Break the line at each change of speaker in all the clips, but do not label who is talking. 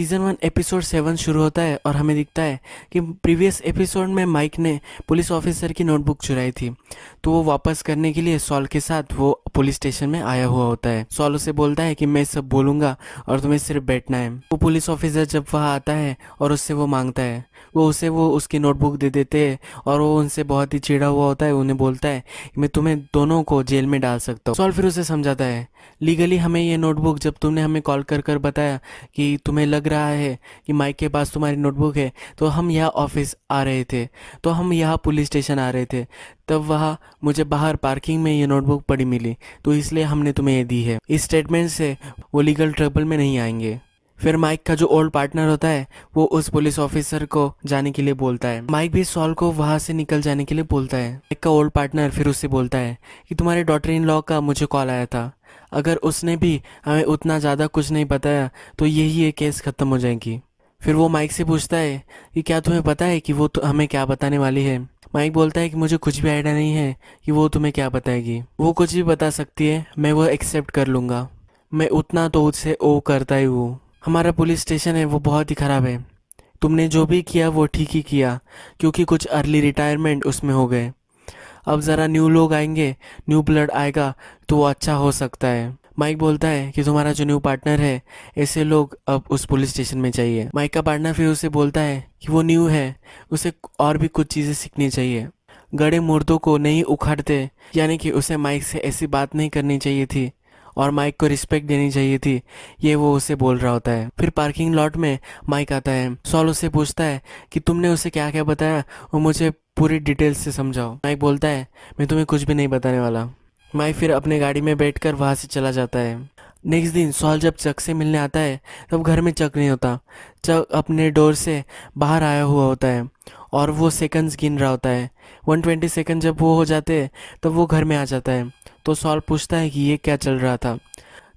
season one episode seven शुरू होता है और हमें दिखता है कि प्रीवियस एपिसोड में माइक ने पुलिस ऑफिसर की नोटबुक चुराई थी तो वो वापस करने के लिए सॉल के साथ वो पुलिस स्टेशन में आया हुआ होता है सॉल उसे बोलता है कि मैं सब बोलूंगा और तुम्हें सिर्फ बैठना है वो पुलिस ऑफिसर जब वहाँ आता है और उससे वो मांगता है वो उसे वो उसकी नोटबुक दे देते हैं और वो उनसे बहुत ही चिड़ा हुआ होता है उन्हें बोलता है कि मैं तुम्हें दोनों को जेल में डाल सकता हूँ सॉल फिर उसे समझाता है लीगली हमें ये नोटबुक जब तुमने हमें कॉल कर कर बताया कि तुम्हें लग रहा है कि माइक के पास तुम्हारी नोटबुक है तो हम यह ऑफिस आ रहे थे तो हम यह पुलिस स्टेशन आ रहे थे तब वह मुझे बाहर पार्किंग में ये नोटबुक पड़ी मिली तो इसलिए हमने तुम्हें ये दी है इस स्टेटमेंट से वो लीगल ट्रबल में नहीं आएंगे फिर माइक का जो ओल्ड पार्टनर होता है वो उस पुलिस ऑफिसर को जाने के लिए बोलता है माइक भी सॉल को वहाँ से निकल जाने के लिए बोलता है माइक का ओल्ड पार्टनर फिर उससे बोलता है कि तुम्हारे डॉटर इन लॉ का मुझे कॉल आया था अगर उसने भी हमें उतना ज़्यादा कुछ नहीं बताया तो यही ये केस ख़त्म हो जाएगी फिर वो माइक से पूछता है कि क्या तुम्हें पता है कि वो तो हमें क्या बताने वाली है माइक बोलता है कि मुझे कुछ भी आइडिया नहीं है कि वो तुम्हें क्या बताएगी वो कुछ भी बता सकती है मैं वो एक्सेप्ट कर लूँगा मैं उतना तो उससे ओ करता ही हूँ हमारा पुलिस स्टेशन है वो बहुत ही ख़राब है तुमने जो भी किया वो ठीक ही किया क्योंकि कुछ अर्ली रिटायरमेंट उसमें हो गए अब ज़रा न्यू लोग आएंगे न्यू ब्लड आएगा तो वो अच्छा हो सकता है माइक बोलता है कि तुम्हारा जो न्यू पार्टनर है ऐसे लोग अब उस पुलिस स्टेशन में चाहिए माइक का पार्टनर फिर उसे बोलता है कि वो न्यू है उसे और भी कुछ चीज़ें सीखनी चाहिए गड़े मुर्दों को नहीं उखाड़ते यानी कि उसे माइक से ऐसी बात नहीं करनी चाहिए थी और माइक को रिस्पेक्ट देनी चाहिए थी ये वो उसे बोल रहा होता है फिर पार्किंग लॉट में माइक आता है सॉल उसे पूछता है कि तुमने उसे क्या क्या बताया वो मुझे पूरी डिटेल से समझाओ माइक बोलता है मैं तुम्हें कुछ भी नहीं बताने वाला माइक फिर अपने गाड़ी में बैठ कर वहाँ से चला जाता है नेक्स्ट दिन सॉल जब चक से मिलने आता है तब घर में चक नहीं होता चक अपने डोर से बाहर आया हुआ होता है और वो सेकंड्स गिन रहा होता है 120 सेकेंड जब वो हो जाते हैं तो वो घर में आ जाता है तो सॉल पूछता है कि ये क्या चल रहा था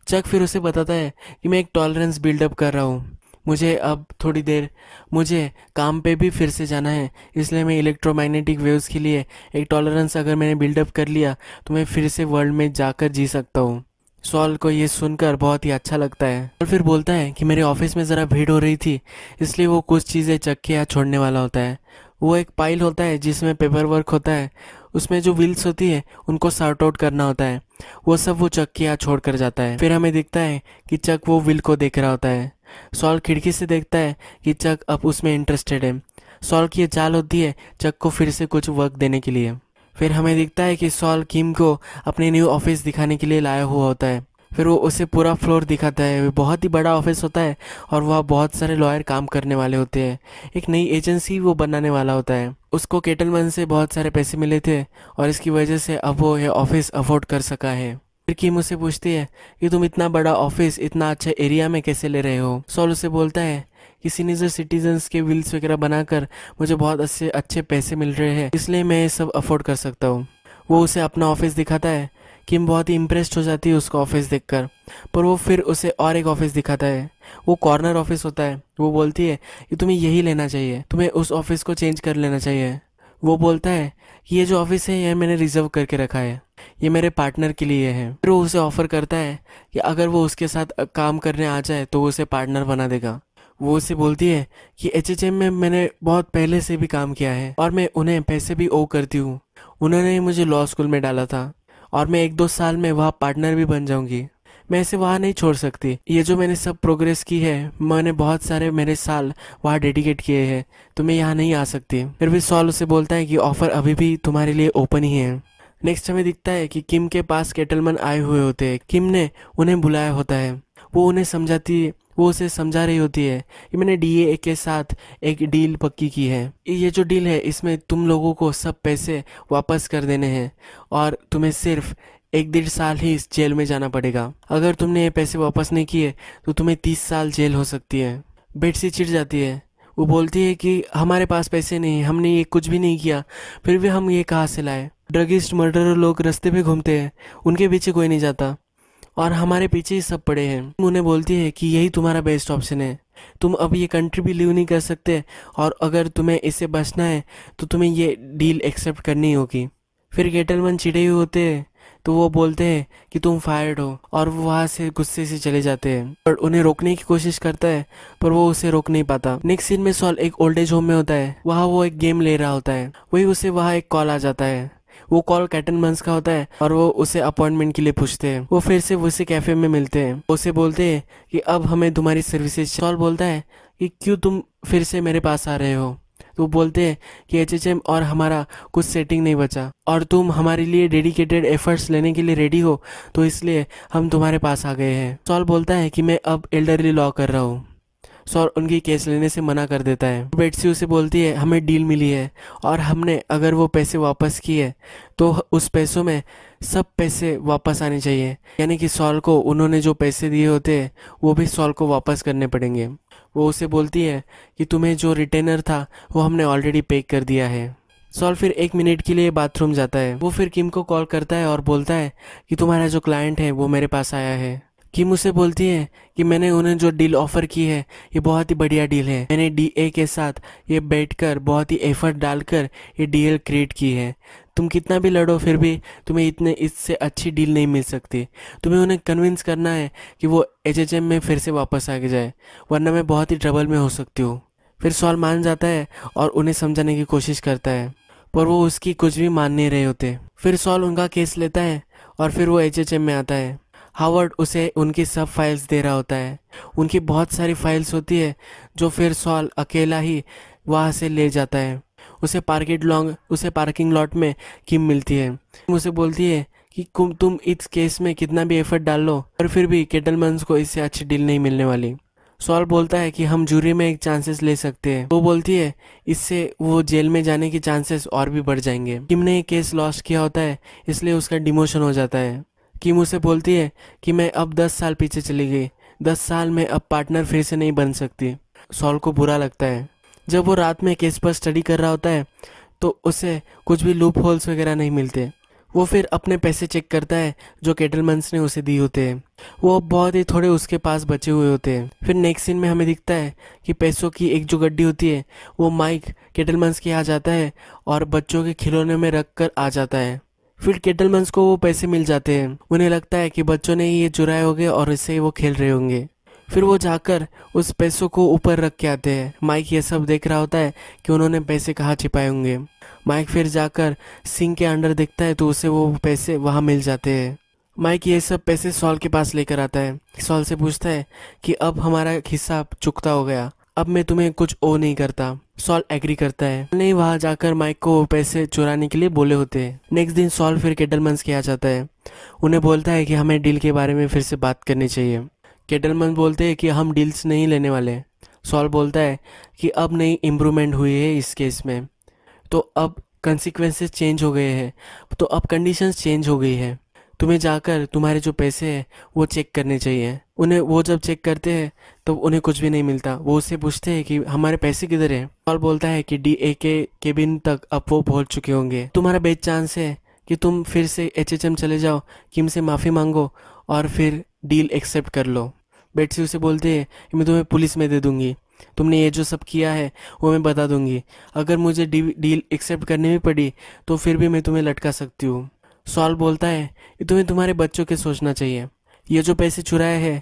चक फिर उसे बताता है कि मैं एक टॉलरेंस बिल्डअप कर रहा हूँ मुझे अब थोड़ी देर मुझे काम पे भी फिर से जाना है इसलिए मैं इलेक्ट्रोमैग्नेटिक वेव्स के लिए एक टॉलरेंस अगर मैंने बिल्डअप कर लिया तो मैं फिर से वर्ल्ड में जाकर जी सकता हूँ सॉल को ये सुनकर बहुत ही अच्छा लगता है और फिर बोलता है कि मेरे ऑफिस में ज़रा भीड़ हो रही थी इसलिए वो कुछ चीज़ें चक्के यहाँ छोड़ने वाला होता है वो एक पाइल होता है जिसमें पेपर वर्क होता है उसमें जो व्हील्स होती है उनको सॉर्ट आउट करना होता है वो सब वो चक के यहाँ छोड़ कर जाता है फिर हमें दिखता है कि चक वो व्हील को देख रहा होता है सॉल खिड़की से देखता है कि चक अब उसमें इंटरेस्टेड है सॉल की चाल होती है चक को फिर से कुछ वर्क देने के लिए फिर हमें दिखता है कि सॉल किम को अपने न्यू ऑफिस दिखाने के लिए लाया हुआ होता है फिर वो उसे पूरा फ्लोर दिखाता है बहुत ही बड़ा ऑफिस होता है और वह बहुत सारे लॉयर काम करने वाले होते हैं एक नई एजेंसी वो बनाने वाला होता है उसको केटलमन से बहुत सारे पैसे मिले थे और इसकी वजह से अब वो यह ऑफिस अफोर्ड कर सका है फिर किम उसे पूछती है कि तुम इतना बड़ा ऑफिस इतना अच्छा एरिया में कैसे ले रहे हो सॉल उसे बोलता है कि सीनियर सिटीजन्स के विल्स वगैरह बनाकर मुझे बहुत अच्छे अच्छे पैसे मिल रहे हैं इसलिए मैं ये सब अफोर्ड कर सकता हूँ वो उसे अपना ऑफिस दिखाता है किम बहुत ही इम्प्रेस्ड हो जाती है उसका ऑफिस देखकर पर वो फिर उसे और एक ऑफिस दिखाता है वो कॉर्नर ऑफिस होता है वो बोलती है कि तुम्हें यही लेना चाहिए तुम्हें उस ऑफिस को चेंज कर लेना चाहिए वो बोलता है कि ये जो ऑफिस है यह मैंने रिजर्व करके रखा है ये मेरे पार्टनर के लिए है फिर वो उसे ऑफर करता है कि अगर वो उसके साथ काम करने आ जाए तो वो उसे पार्टनर बना देगा वो उसे बोलती है कि एच एच एम में मैंने बहुत पहले से भी काम किया है और मैं उन्हें पैसे भी ओ करती हूँ उन्होंने ही मुझे लॉ स्कूल में डाला था और मैं एक दो साल में वहाँ पार्टनर भी बन जाऊंगी मैं इसे वहाँ नहीं छोड़ सकती ये जो मैंने सब प्रोग्रेस की है मैंने बहुत सारे मेरे साल वहाँ डेडिकेट किए हैं तो मैं यहाँ नहीं आ सकती फिर भी सॉल उसे बोलता है कि ऑफ़र अभी भी तुम्हारे लिए ओपन ही है नेक्स्ट हमें दिखता है कि किम के पास केटलमन आए हुए होते हैं किम ने उन्हें बुलाया होता है वो उन्हें समझाती वो उसे समझा रही होती है कि मैंने डी के साथ एक डील पक्की की है ये जो डील है इसमें तुम लोगों को सब पैसे वापस कर देने हैं और तुम्हें सिर्फ एक डेढ़ साल ही इस जेल में जाना पड़ेगा अगर तुमने ये पैसे वापस नहीं किए तो तुम्हें तीस साल जेल हो सकती है बेटसी चिड़ जाती है वो बोलती है कि हमारे पास पैसे नहीं हमने ये कुछ भी नहीं किया फिर भी हम ये कहाँ से लाए ड्रगिस्ट मर्डर लोग रास्ते पे घूमते हैं उनके पीछे कोई नहीं जाता और हमारे पीछे ही सब पड़े हैं उन्हें बोलती है कि यही तुम्हारा बेस्ट ऑप्शन है तुम अब ये कंट्री भी लीव नहीं कर सकते और अगर तुम्हें इससे बचना है तो तुम्हें ये डील एक्सेप्ट करनी होगी फिर गेटलमन चिड़े हुए होते हैं तो वो बोलते हैं कि तुम फायर्ड हो और वो वहाँ से गुस्से से चले जाते हैं पर उन्हें रोकने की कोशिश करता है पर वो उसे रोक नहीं पाता नेक्स्ट सीन में सॉल एक ओल्ड एज होम में होता है वहाँ वो एक गेम ले रहा होता है वही उसे वहाँ एक कॉल आ जाता है वो कॉल मंस का होता है और वो उसे अपॉइंटमेंट के लिए पूछते हैं वो फिर से उसे कैफे में मिलते हैं उसे बोलते हैं कि अब हमें तुम्हारी सर्विसेज कॉल बोलता है कि क्यों तुम फिर से मेरे पास आ रहे हो तो बोलते हैं कि एच एच एम और हमारा कुछ सेटिंग नहीं बचा और तुम हमारे लिए डेडिकेटेड एफर्ट्स लेने के लिए रेडी हो तो इसलिए हम तुम्हारे पास आ गए हैं सॉल बोलता है कि मैं अब एल्डरली लॉ कर रहा हूँ सौर उनकी कैश लेने से मना कर देता है बेटसी उसे बोलती है हमें डील मिली है और हमने अगर वो पैसे वापस किए तो उस पैसों में सब पैसे वापस आने चाहिए यानी कि सॉल को उन्होंने जो पैसे दिए होते हैं वो भी सॉल को वापस करने पड़ेंगे वो उसे बोलती है कि तुम्हें जो रिटेनर था वो हमने ऑलरेडी पे कर दिया है सॉल फिर एक मिनट के लिए बाथरूम जाता है वो फिर किम को कॉल करता है और बोलता है कि तुम्हारा जो क्लाइंट है वो मेरे पास आया है किम उसे बोलती है कि मैंने उन्हें जो डील ऑफर की है ये बहुत ही बढ़िया डील है मैंने डी ए के साथ ये बैठकर बहुत ही एफर्ट डालकर ये डील क्रिएट की है तुम कितना भी लड़ो फिर भी तुम्हें इतने इससे अच्छी डील नहीं मिल सकती तुम्हें उन्हें कन्विंस करना है कि वो एच में फिर से वापस आ जाए वरना मैं बहुत ही ट्रबल में हो सकती हूँ फिर सॉल मान जाता है और उन्हें समझाने की कोशिश करता है पर वो उसकी कुछ भी मान नहीं रहे होते फिर सॉल उनका केस लेता है और फिर वो एच में आता है हावर्ड उसे उनकी सब फाइल्स दे रहा होता है उनकी बहुत सारी फाइल्स होती है जो फिर सॉल अकेला ही वहाँ से ले जाता है उसे पार्किट लॉन्ग उसे पार्किंग लॉट में किम मिलती है उसे बोलती है कि तुम इस केस में कितना भी एफर्ट डाल लो पर फिर भी केटलमंस को इससे अच्छी डील नहीं मिलने वाली सॉल बोलता है कि हम जूरी में एक चांसेस ले सकते हैं वो बोलती है इससे वो जेल में जाने के चांसेस और भी बढ़ जाएंगे किम ने केस लॉस किया होता है इसलिए उसका डिमोशन हो जाता है किम उसे बोलती है कि मैं अब दस साल पीछे चली गई दस साल में अब पार्टनर फिर से नहीं बन सकती सॉल को बुरा लगता है जब वो रात में केस पर स्टडी कर रहा होता है तो उसे कुछ भी लूप होल्स वगैरह नहीं मिलते वो फिर अपने पैसे चेक करता है जो केटलमंस ने उसे दिए होते हैं वो अब बहुत ही थोड़े उसके पास बचे हुए होते हैं फिर नेक्स्ट सीन में हमें दिखता है कि पैसों की एक जो गड्डी होती है वो माइक केटलमंस के आ जाता है और बच्चों के खिलौने में रख कर आ जाता है फिर केटलमैन्स को वो पैसे मिल जाते हैं उन्हें लगता है कि बच्चों ने ये चुराए होंगे और इससे वो खेल रहे होंगे फिर वो जाकर उस पैसों को ऊपर रख के आते हैं माइक ये सब देख रहा होता है कि उन्होंने पैसे कहाँ छिपाए होंगे माइक फिर जाकर सिंह के अंडर देखता है तो उसे वो पैसे वहाँ मिल जाते हैं माइक ये सब पैसे सॉल के पास लेकर आता है सॉल से पूछता है कि अब हमारा हिस्सा चुकता हो गया अब मैं तुम्हें कुछ ओ नहीं करता सॉल एग्री करता है नहीं वहाँ जाकर माइक को पैसे चुराने के लिए बोले होते हैं नेक्स्ट दिन सॉल फिर केडलमंस के आ जाता है उन्हें बोलता है कि हमें डील के बारे में फिर से बात करनी चाहिए केटलमन बोलते हैं कि हम डील्स नहीं लेने वाले सॉल बोलता है कि अब नई इम्प्रूवमेंट हुई है इस केस में तो अब कंसिक्वेंसेस चेंज हो गए हैं तो अब कंडीशंस चेंज हो गई है तुम्हें जाकर तुम्हारे जो पैसे हैं वो चेक करने चाहिए उन्हें वो जब चेक करते हैं तो उन्हें कुछ भी नहीं मिलता वो उससे पूछते हैं कि हमारे पैसे किधर हैं और बोलता है कि डी ए के केबिन तक अब वो पहुंच चुके होंगे तुम्हारा बेच चांस है कि तुम फिर से एच एच एम चले जाओ किम से माफ़ी मांगो और फिर डील एक्सेप्ट कर लो बेटसी उसे बोलते हैं कि मैं तुम्हें पुलिस में दे दूंगी तुमने ये जो सब किया है वो मैं बता दूंगी अगर मुझे डील एक्सेप्ट करनी भी पड़ी तो फिर भी मैं तुम्हें लटका सकती हूँ सॉल बोलता है कि तुम्हें तुम्हारे बच्चों के सोचना चाहिए ये जो पैसे चुराए हैं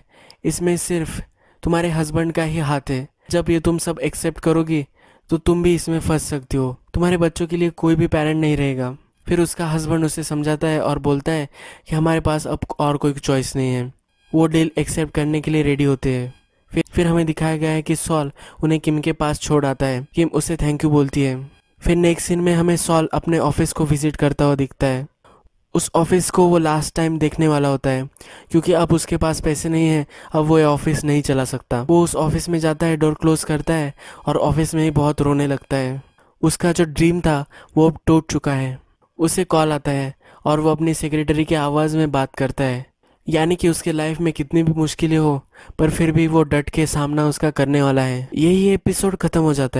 इसमें सिर्फ तुम्हारे हस्बैंड का ही हाथ है जब ये तुम सब एक्सेप्ट करोगी तो तुम भी इसमें फंस सकती हो तुम्हारे बच्चों के लिए कोई भी पेरेंट नहीं रहेगा फिर उसका हस्बैंड उसे समझाता है और बोलता है कि हमारे पास अब और कोई चॉइस नहीं है वो डील एक्सेप्ट करने के लिए रेडी होते हैं फिर फिर हमें दिखाया गया है कि सॉल उन्हें किम के पास छोड़ आता है किम उसे थैंक यू बोलती है फिर नेक्स्ट सीन में हमें सॉल अपने ऑफिस को विजिट करता हुआ दिखता है उस ऑफिस को वो लास्ट टाइम देखने वाला होता है क्योंकि अब उसके पास पैसे नहीं है अब वो ऑफिस नहीं चला सकता वो उस ऑफिस में जाता है डोर क्लोज करता है और ऑफिस में ही बहुत रोने लगता है उसका जो ड्रीम था वो अब टूट चुका है उसे कॉल आता है और वो अपनी सेक्रेटरी की आवाज़ में बात करता है यानी कि उसके लाइफ में कितनी भी मुश्किलें हो पर फिर भी वो डट के सामना उसका करने वाला है यही एपिसोड ख़त्म हो जाता है